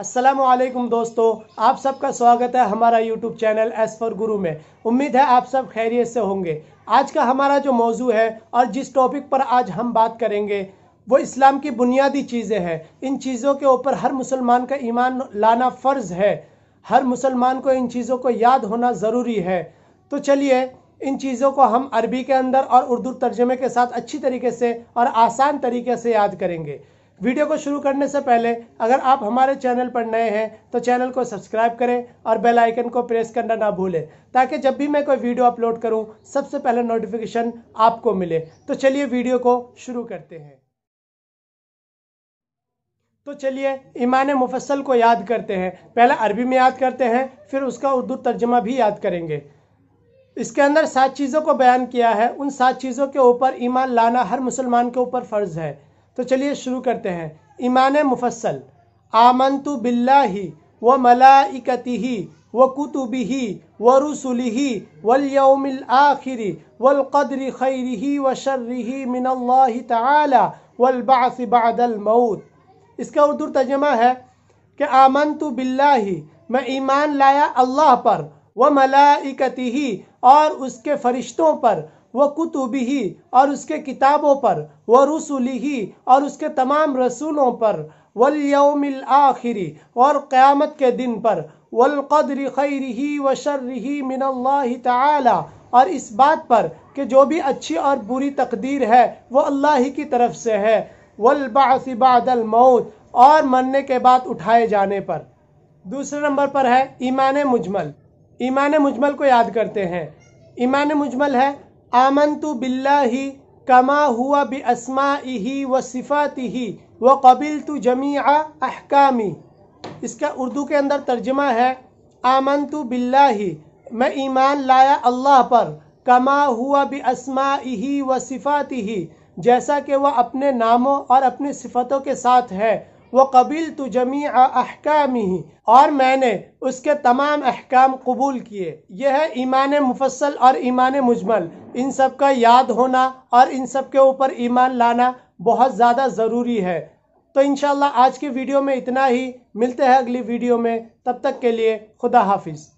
असलम दोस्तों आप सबका स्वागत है हमारा यूट्यूब चैनल एस फॉर गुरु में उम्मीद है आप सब खैरियत से होंगे आज का हमारा जो मौजू है और जिस टॉपिक पर आज हम बात करेंगे वो इस्लाम की बुनियादी चीज़ें हैं इन चीज़ों के ऊपर हर मुसलमान का ईमान लाना फ़र्ज़ है हर मुसलमान को इन चीज़ों को याद होना ज़रूरी है तो चलिए इन चीज़ों को हम अरबी के अंदर और उर्दू तर्जमे के साथ अच्छी तरीके से और आसान तरीके से याद करेंगे वीडियो को शुरू करने से पहले अगर आप हमारे चैनल पर नए हैं तो चैनल को सब्सक्राइब करें और बेल आइकन को प्रेस करना ना भूलें ताकि जब भी मैं कोई वीडियो अपलोड करूं सबसे पहले नोटिफिकेशन आपको मिले तो चलिए वीडियो को शुरू करते हैं तो चलिए ईमान मुफसल को याद करते हैं पहले अरबी में याद करते हैं फिर उसका उर्दू तर्जमा भी याद करेंगे इसके अंदर सात चीज़ों को बयान किया है उन सात चीज़ों के ऊपर ईमान लाना हर मुसलमान के ऊपर फ़र्ज़ है तो चलिए शुरू करते हैं ईमान मुफसल आमंतु बिल्ला ही व मलाइकति ही व कुतुबी ही व रसुल ही वल आखिरी वल खैरी ही व शर्री ही मिनल्लाह मऊत इसका उर्दू तर्जमा है कि आमन तो बिल्ला ही मैं ईमान लाया अल्लाह पर व मलाइकती ही और उसके फरिश्तों पर वह कुतुबी ही और उसके किताबों पर व रसूली ही और उसके तमाम रसूलों पर वलयमिल आखिरी और क्यामत के दिन पर वलक़द्र खैर ही व शर्र ही मिनल्ला ताला और इस बात पर कि जो भी अच्छी और बुरी तकदीर है वो अल्लाह ही की तरफ से है वलबासबादल मौत और मरने के बाद उठाए जाने पर दूसरे नंबर पर है ईमान मुजमल ईमान मुजमल को याद करते हैं ईमान मुजमल है आमन तो बिल्ला ही कमा हुआ बे असमा व सिफ़ात ही व कबिल तो जमी अहकामी इसका उर्दू के अंदर तर्जमा है आमन तो बिल्ला ही मैं ईमान लाया अल्लाह पर कमा हुआ बे असमा व सिफ़ात ही जैसा कि वह अपने नामों और अपनी सिफतों के साथ है वह कबील तो जमी अहकाम ही और मैंने उसके तमाम अहकाम कबूल किए यह है ईमान मुफसल और ईमान मुजमल इन सब का याद होना और इन सब के ऊपर ईमान लाना बहुत ज़्यादा ज़रूरी है तो इन आज की वीडियो में इतना ही मिलते हैं अगली वीडियो में तब तक के लिए खुदा हाफिज़